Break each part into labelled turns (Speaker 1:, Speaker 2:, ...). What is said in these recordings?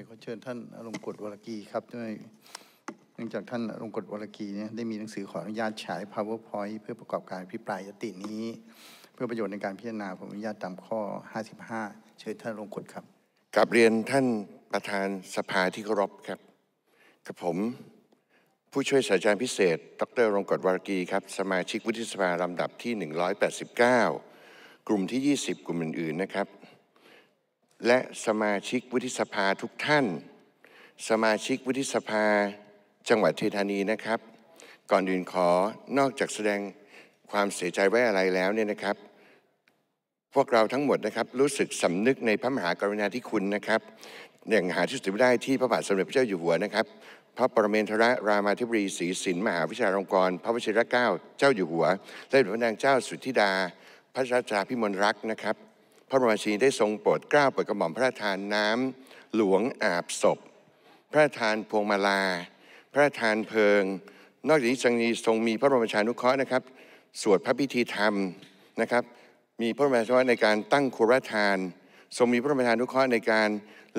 Speaker 1: ขอเชิญท่านอารมณ์กฎวรกีครับด้วยเนื่องจากท่านอารมณ์กฎวรกีเนี่ยได้มีหนังสือขออนุญาตฉาย powerpoint เพื่อประกอบการพิปรายยตินี้ เพื่อประโยชน์ในการพิจารณาผมอนุญาตตามข้อ55เชิญท่านอารมณ์กฎครับกลับเรียนท่านประธานสภาที่เคารพครับกับผม ผู้ช่วยศาสตราจารย์พิเศษดรรงกฎวรกีครับสมาชิกวุฒิสภาลำดับที่ 189 กลุ่มที่ 20 กลุ่มอื่น ๆ นะครับและสมาชิกวุฒิสภาทุกท่าน สมาชิกวุฒิสภาจังหวัดเทธานีนะครับ ก่อนอื่นขอนอกจากแสดงความเสียใจไว้อะไรแล้วเนี่ยนะครับ พวกเราทั้งหมดนะครับรู้สึกสำนึกในพระมหากรุณาธิคุณนะครับอย่างหาที่สุดไม่ได้ที่พระบาทสมเด็จพระเจ้าอยู่หัวนะครับพระปรเมนทรรามาธิบดีศรีสินมหาวิชาลงกร พระวชิรเกล้าเจ้าอยู่หัวและพระนางเจ้าสุธิดา พระราชาพิมลรักนะครับพระบรมชีได้ทรงโปรดเกล้าโปรดกระหม่อมพระาทานน้ำหลวงอาบศพ พระาทานพวงมาลา พระาทานเพลิง นอกจากนี้จรงมีทรงมีพระบรมชานุเคราะห์นะครับสวดพระพิธีธรรมนะครับ มีพระบรมชาา์ในการตั้งครัรทานทรงมีพระบรมชานุเคราะห์ในการ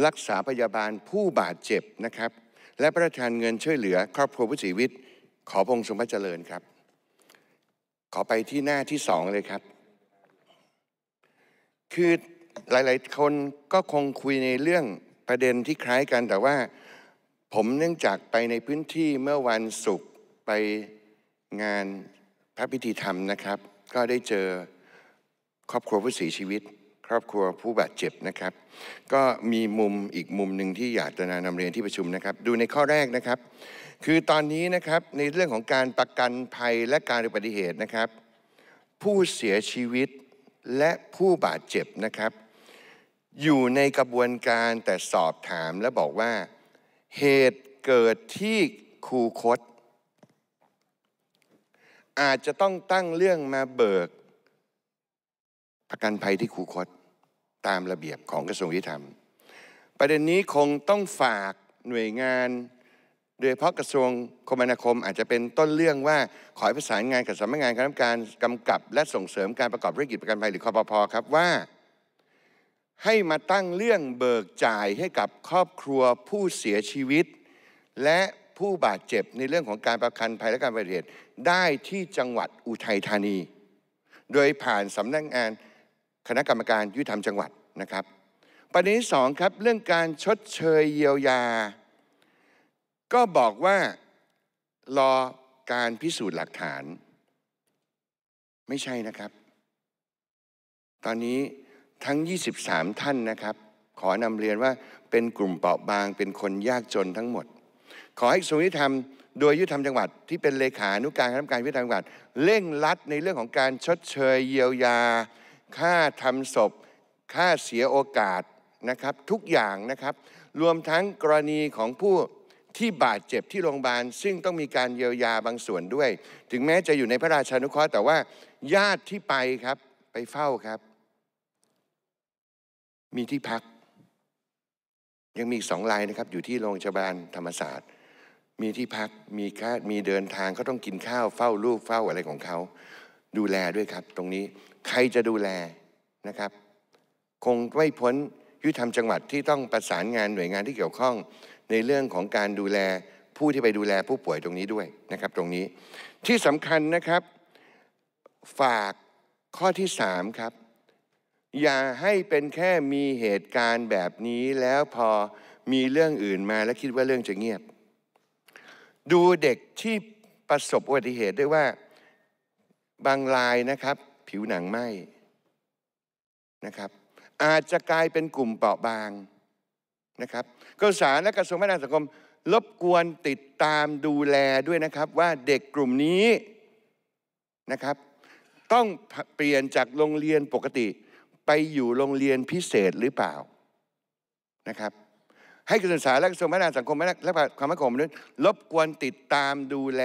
Speaker 1: รักษาพยาบาลผู้บาดเจ็บนะครับ และพระราชทานเงินช่วยเหลือ ครอบครัวผู้เสียชีวิต ขอพระองค์ทรงพระเจริญครับ ขอไปที่หน้าที่สองเลยครับคือหลาย ๆ คนก็คงคุยในเรื่องประเด็นที่คล้ายกันแต่ว่าผมเนื่องจากไปในพื้นที่เมื่อวันศุกร์ไปงานพระพิธีธรรมนะครับ ก็ได้เจอครอบครัวผู้เสียชีวิต ครอบครัวผู้บาดเจ็บนะครับ ก็มีมุมอีกมุมหนึ่งที่อยากจะนำเรียนที่ประชุมนะครับ ดูในข้อแรกนะครับ คือตอนนี้นะครับในเรื่องของการประกันภัยและการอุบัติเหตุนะครับ ผู้เสียชีวิตและผู้บาดเจ็บนะครับ อยู่ในกระบวนการแต่สอบถามและบอกว่าเหตุเกิดที่คูคต อาจจะต้องตั้งเรื่องมาเบิก ประกันภัยที่คูคตตามระเบียบของกระทรวงยุติธรรม ประเด็นนี้คงต้องฝากหน่วยงานโดยเพราะกระทรวงคมนาคมอาจจะเป็นต้นเรื่องว่าขอให้ประสานงานกับสำนักงานคณะกรรมการกำกับ และส่งเสริมการประกอบธุรกิจประกันภัยหรือคอปพครับว่า ให้มาตั้งเรื่องเบิกจ่ายให้กับครอบครัวผู้เสียชีวิต และผู้บาดเจ็บในเรื่องของการประกันภัยและการบาดเจ็บได้ที่จังหวัดอุทัยธานี โดยผ่านสำนักงานคณะกรรมการยุติธรรมจังหวัดนะครับ ประเด็นที่สองครับ เรื่องการชดเชยเยียวยาก็บอกว่ารอการพิสูจน์หลักฐาน ไม่ใช่นะครับ ตอนนี้ทั้ง23ท่านนะครับ ขอนำเรียนว่าเป็นกลุ่มเปราะบาง เป็นคนยากจนทั้งหมด ขอให้สมวิธรรมโดยยุทธธรรมจังหวัด ที่เป็นเลขานุการคณะกรรมการยุทธธรรมจังหวัดเร่งรัดในเรื่องของการชดเชยเยียวยา ค่าทำศพ ค่าเสียโอกาสนะครับ ทุกอย่างนะครับ รวมทั้งกรณีของผู้ที่บาดเจ็บที่โรงพยาบาลซึ่งต้องมีการเยียวยาบางส่วนด้วย ถึงแม้จะอยู่ในพระราชานุเคราะห์ แต่ว่า ญาติที่ไปครับไปเฝ้าครับ มีที่พัก ยังมีสองรายนะครับ อยู่ที่โรงพยาบาลธรรมศาสตร์ มีที่พักมีค่ามีเดินทางเขาต้องกินข้าว เฝ้าลูกเฝ้าอะไรของเขาดูแลด้วยครับ ตรงนี้ใครจะดูแลนะครับ คงไม่พ้นยุติธรรมจังหวัดที่ต้องประสานงานหน่วยงานที่เกี่ยวข้องในเรื่องของการดูแลผู้ที่ไปดูแลผู้ป่วยตรงนี้ด้วยนะครับ ตรงนี้ที่สำคัญนะครับ ฝากข้อที่ 3 ครับ อย่าให้เป็นแค่มีเหตุการณ์แบบนี้แล้วพอมีเรื่องอื่นมาแล้วคิดว่าเรื่องจะเงียบ ดูเด็กที่ประสบอุบัติเหตุด้วยว่าบางรายนะครับ ผิวหนังไหมนะครับ อาจจะกลายเป็นกลุ่มเปราะบางนะครับ กระทรวงสาธารณสุขและกระทรวงพัฒนาสังคมรบกวนติดตามดูแลด้วยนะครับ ว่าเด็กกลุ่มนี้นะครับ ต้องเปลี่ยนจากโรงเรียนปกติ ไปอยู่โรงเรียนพิเศษหรือเปล่านะครับ ให้กระทรวงสาธาและกระทรวงพัฒนาสังคมและความมั่นคงมนุษย์รบกวนติดตามดูแล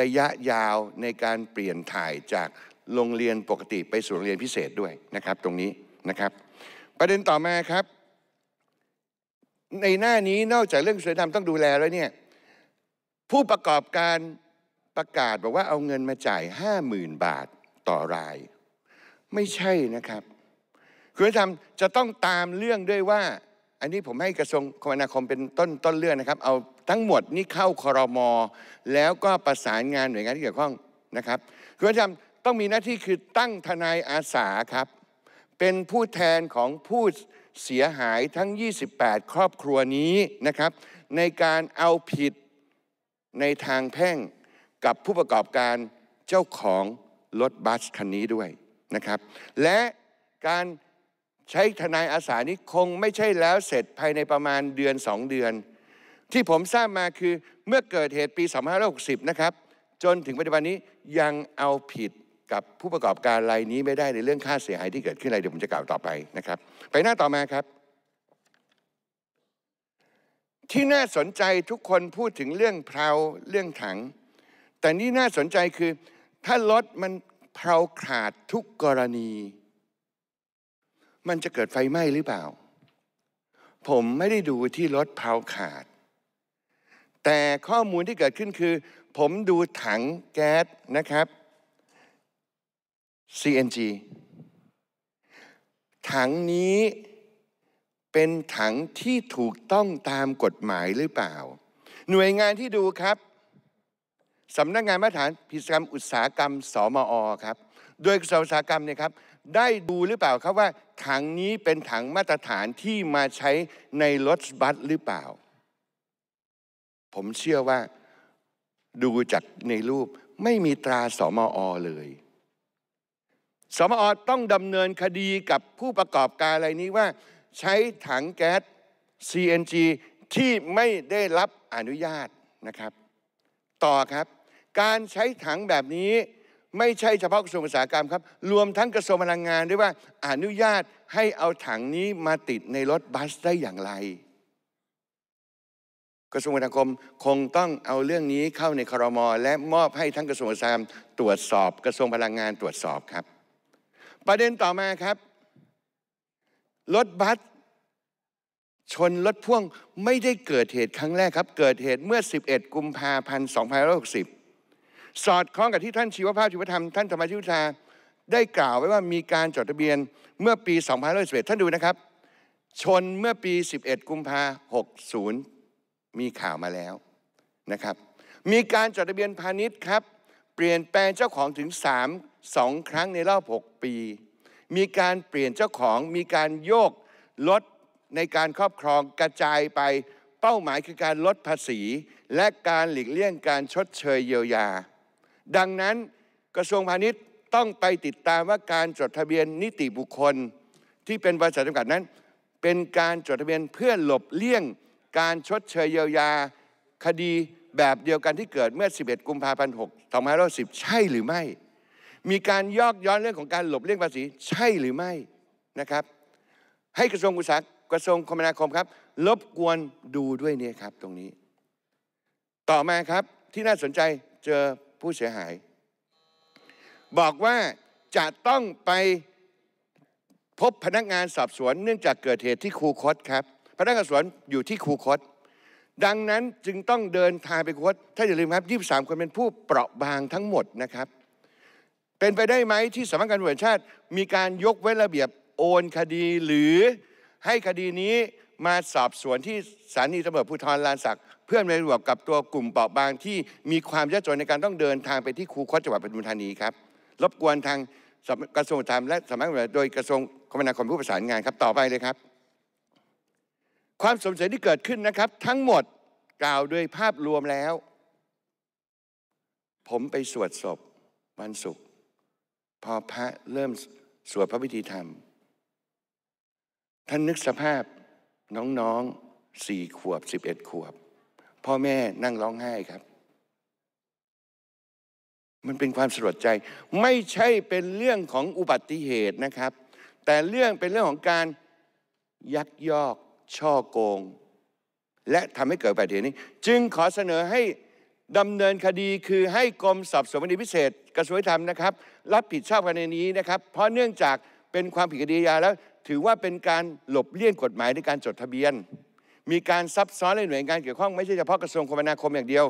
Speaker 1: ระยะยาวในการเปลี่ยนถ่ายจากโรงเรียนปกติไปสู่โรงเรียนพิเศษด้วยนะครับ ตรงนี้นะครับ ประเด็นต่อมาครับในหน้านี้นอกจากเรื่องวยธรรมต้องดูแลแล้วเนี่ย ผู้ประกอบการประกาศบอกว่าเอาเงินมาจ่ายห้าหมื่นบาทต่อราย ไม่ใช่นะครับคุณธรรมจะต้องตามเรื่องด้วยว่า อันนี้ผมให้กระทรวงคมนาคม เป็นต้นต้นเรื่องนะครับ เอาทั้งหมดนี่เข้าคอรมอแล้วก็ประสานงานหน่วยงานที่เกี่ยวข้องนะครับคุณธรรมต้องมีหน้าที่คือตั้งทนายอาสาครับ เป็นผู้แทนของผู้เสียหายทั้ง 28 ครอบครัวนี้นะครับในการเอาผิดในทางแพ่งกับผู้ประกอบการเจ้าของรถบัสคันนี้ด้วยนะครับและการใช้ทนายอาสานี้คงไม่ใช่แล้วเสร็จภายในประมาณเดือน 2 เดือน ที่ผมทราบมาคือเมื่อเกิดเหตุปี 2560 นะครับจนถึงปัจจุบันนี้ยังเอาผิดกับผู้ประกอบการรายนี้ไม่ได้ในเรื่องค่าเสียหายที่เกิดขึ้นอะไรเดี๋ยวผมจะกล่าวต่อไปนะครับ ไปหน้าต่อมาครับ ที่น่าสนใจทุกคนพูดถึงเรื่องเพลาเรื่องถัง แต่นี่น่าสนใจคือ ถ้ารถมันเพลาขาดทุกกรณี มันจะเกิดไฟไหม้หรือเปล่า ผมไม่ได้ดูที่รถเพลาขาด แต่ข้อมูลที่เกิดขึ้นคือ ผมดูถังแก๊สนะครับ CNG ถังนี้เป็นถังที่ถูกต้องตามกฎหมายหรือเปล่า หน่วยงานที่ดูครับสำนักงานมาตรฐานพิศกรรมอุตสาหกรรมสมอครับโดยกระทรวงอุตสาหกรรมเนี่ยครับ ได้ดูหรือเปล่าครับว่าถังนี้เป็นถังมาตรฐานที่มาใช้ในรถบัสหรือเปล่า ผมเชื่อว่าดูจากในรูปไม่มีตราสมอ เลยสมอต้องดำเนินคดีกับผู้ประกอบการอะไรนี้ว่า ใช้ถังแก๊ส CNG ที่ไม่ได้รับอนุญาตนะครับ ต่อครับการใช้ถังแบบนี้ไม่ใช่เฉพาะกระทรวงอุตสาหกรรมครับ รวมทั้งกระทรวงพลังงาน ด้วยว่าอนุญาตให้เอาถังนี้มาติดในรถบัสได้อย่างไร กระทรวงคมนาคมคงต้องเอาเรื่องนี้เข้าในครม และมอบให้ทั้งกระทรวงอุตสาหกรรมตรวจสอบกระทรวงพลังงานตรวจสอบครับประเด็นต่อมาครับรถบัสชนรถพ่วงไม่ได้เกิดเหตุครั้งแรกครับ เกิดเหตุเมื่อ 11 กุมภาพันธ์2560 สอดคล้องกับที่ท่านชีวภาพ ชีวธรรมท่านธรรมชิวชาได้กล่าวไว้ว่ามีการจดทะเบียนเมื่อปี2511ท่านดูนะครับชนเมื่อปี 11 กุมภา60 มีข่าวมาแล้วนะครับ มีการจดทะเบียนพาณิชย์ครับเปลี่ยนแปลงเจ้าของถึง 3 2 ครั้งในรอบ6ปี มีการเปลี่ยนเจ้าของมีการโยกลดในการครอบครองกระจายไปเป้าหมายคือการลดภาษีและการหลีกเลี่ยงการชดเชยเยียวยา ดังนั้นกระทรวงพาณิชย์ต้องไปติดตามว่าการจดทะเบียนนิติบุคคล ที่เป็นบริษัทจำกัดนั้น เป็นการจดทะเบียนเพื่อหลบเลี่ยงการชดเชยเยียวยาคดีแบบเดียวกันที่เกิดเมื่อ 11 กุมภาพันธ์6 2510 ใช่หรือไม่ มีการยอกย้อนเรื่องของการหลบเลี่ยงภาษีใช่หรือไม่นะครับ ให้กระทรวงอุตสาหกระทรวงคมนาคมครับรบกวนดูด้วยเนี่ยครับตรงนี้ ต่อมาครับที่น่าสนใจเจอผู้เสียหาย บอกว่าจะต้องไปพบพนักงานสอบสวน เนื่องจากเกิดเหตุที่คูคตครับ พนักงานสอบสวนอยู่ที่คูคตดังนั้นจึงต้องเดินทางไปโค้ดถ้าอย่าลืมครับ 23 คนเป็นผู้เปราะบางทั้งหมดนะครับ เป็นไปได้ไหมที่สำนักงานตำรวจชาติ มีการยกเว้นระเบียบโอนคดี หรือให้คดีนี้มาสอบสวนที่สถานีตำรวจภูธรลานสักเพื่อนในรวบกับตัวกลุ่มเปราะบาง ที่มีความยากจนในการต้องเดินทางไปที่คูคตจังหวัดปทุมธานีครับรบกวนทางกระทรวงธรรมและสำนักงานโดยกระทรวงคมนาคมผู้ประสานงานครับต่อไปเลยครับความสงสัยที่เกิดขึ้นนะครับทั้งหมดกล่าวโดยภาพรวมแล้ว ผมไปสวดศพวันศุกร์พอพระเริ่มสวดพระพิธีธรรม ท่านนึกสภาพน้องๆสี่ขวบสิบเอ็ดขวบ พ่อแม่นั่งร้องไห้ครับ มันเป็นความสลดใจไม่ใช่เป็นเรื่องของอุบัติเหตุนะครับ แต่เรื่องเป็นเรื่องของการยักยอกช่อโกงและทำให้เกิดปัญหานี้ จึงขอเสนอให้ดำเนินคดีคือให้กรมสอบสวนคดีพิเศษ กระทรวงธรรมนะครับ รับผิดชอบรณีนี้นะครับ เพราะเนื่องจากเป็นความผิดคดียาแล้วถือว่าเป็นการหลบเลี่ยงกฎหมายในการจดทะเบียน มีการซับซ้อนในหน่วยงานเกี่ยวข้องไม่ใช่เฉพาะกระทรวงคมนาคมอย่างเดียว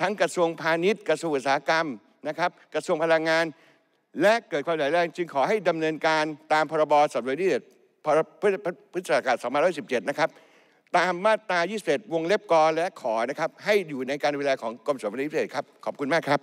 Speaker 1: ทั้งกระทรวงพาณิชย์กระทรวงอุตสาหกรรมนะครับกระทรวงพลังงานและเกิดความหลายแรงจึงขอให้ดำเนินการตามพรบสอบสวนคดี้ยพฤศจิกายน2517 นะครับ ตามมาตรา21วงเล็บกอและขอนะครับ ให้อยู่ในการดูแลของกรมสอบสวนพิเศษครับ ขอบคุณมากครับ